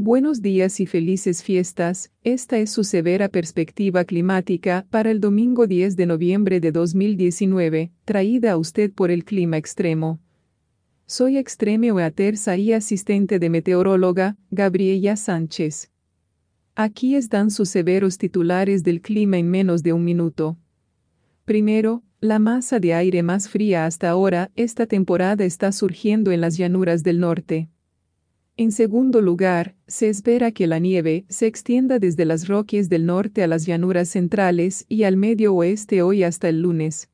Buenos días y felices fiestas, esta es su severa perspectiva climática para el domingo 10 de noviembre de 2019, traída a usted por el clima extremo. Soy Extreme Aterza y asistente de meteoróloga, Gabriela Sánchez. Aquí están sus severos titulares del clima en menos de un minuto. Primero, la masa de aire más fría hasta ahora esta temporada está surgiendo en las llanuras del norte. En segundo lugar, se espera que la nieve se extienda desde las Rockies del norte a las llanuras centrales y al medio oeste hoy hasta el lunes.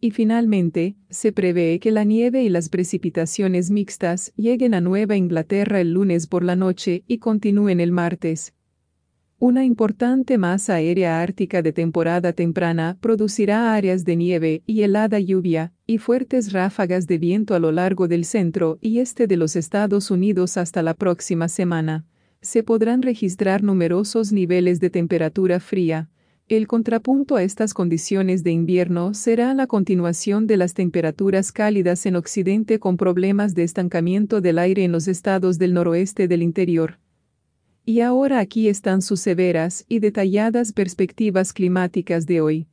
Y finalmente, se prevé que la nieve y las precipitaciones mixtas lleguen a Nueva Inglaterra el lunes por la noche y continúen el martes. Una importante masa aérea ártica de temporada temprana producirá áreas de nieve y helada lluvia, y fuertes ráfagas de viento a lo largo del centro y este de los Estados Unidos hasta la próxima semana. Se podrán registrar numerosos niveles de temperatura fría. El contrapunto a estas condiciones de invierno será la continuación de las temperaturas cálidas en Occidente con problemas de estancamiento del aire en los estados del noroeste del interior. Y ahora aquí están sus severas y detalladas perspectivas climáticas de hoy.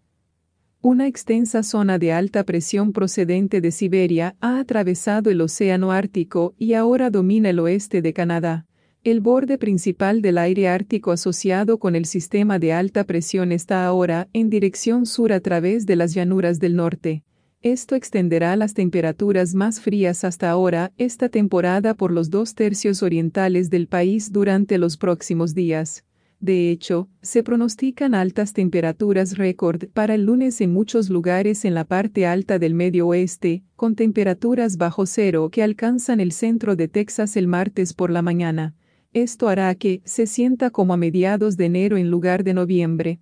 Una extensa zona de alta presión procedente de Siberia ha atravesado el Océano Ártico y ahora domina el oeste de Canadá. El borde principal del aire ártico asociado con el sistema de alta presión está ahora en dirección sur a través de las llanuras del norte. Esto extenderá las temperaturas más frías hasta ahora esta temporada por los dos tercios orientales del país durante los próximos días. De hecho, se pronostican altas temperaturas récord para el lunes en muchos lugares en la parte alta del medio oeste, con temperaturas bajo cero que alcanzan el centro de Texas el martes por la mañana. Esto hará que se sienta como a mediados de enero en lugar de noviembre.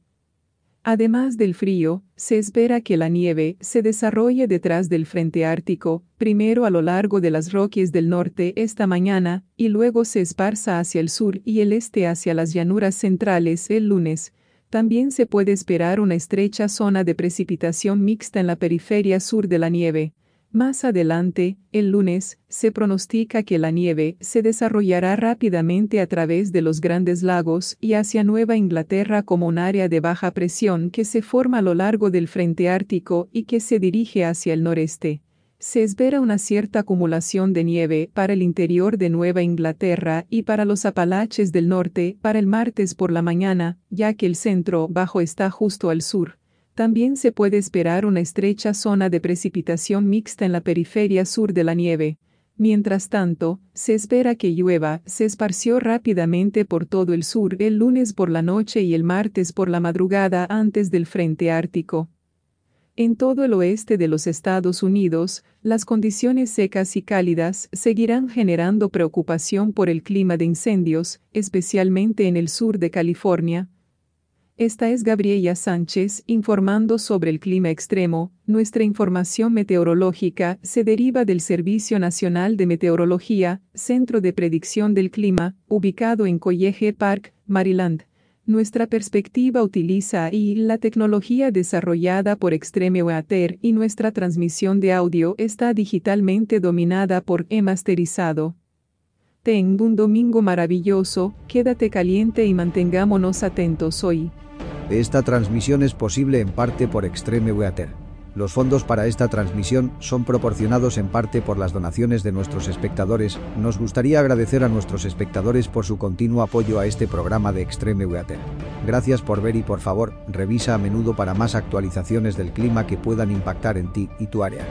Además del frío, se espera que la nieve se desarrolle detrás del frente ártico, primero a lo largo de las Rockies del norte esta mañana, y luego se esparza hacia el sur y el este hacia las llanuras centrales el lunes. También se puede esperar una estrecha zona de precipitación mixta en la periferia sur de la nieve. Más adelante, el lunes, se pronostica que la nieve se desarrollará rápidamente a través de los grandes lagos y hacia Nueva Inglaterra como un área de baja presión que se forma a lo largo del frente ártico y que se dirige hacia el noreste. Se espera una cierta acumulación de nieve para el interior de Nueva Inglaterra y para los Apalaches del norte para el martes por la mañana, ya que el centro bajo está justo al sur. También se puede esperar una estrecha zona de precipitación mixta en la periferia sur de la nieve. Mientras tanto, se espera que llueva, se esparció rápidamente por todo el sur el lunes por la noche y el martes por la madrugada antes del frente ártico. En todo el oeste de los Estados Unidos, las condiciones secas y cálidas seguirán generando preocupación por el clima de incendios, especialmente en el sur de California, esta es Gabriela Sánchez informando sobre el clima extremo. Nuestra información meteorológica se deriva del Servicio Nacional de Meteorología, Centro de Predicción del Clima, ubicado en College Park, Maryland. Nuestra perspectiva utiliza ahí la tecnología desarrollada por Extreme Weather y nuestra transmisión de audio está digitalmente dominada por eMasterizado. masterizado Tengo un domingo maravilloso, quédate caliente y mantengámonos atentos hoy. Esta transmisión es posible en parte por Extreme Weather. Los fondos para esta transmisión son proporcionados en parte por las donaciones de nuestros espectadores. Nos gustaría agradecer a nuestros espectadores por su continuo apoyo a este programa de Extreme Weather. Gracias por ver y por favor, revisa a menudo para más actualizaciones del clima que puedan impactar en ti y tu área.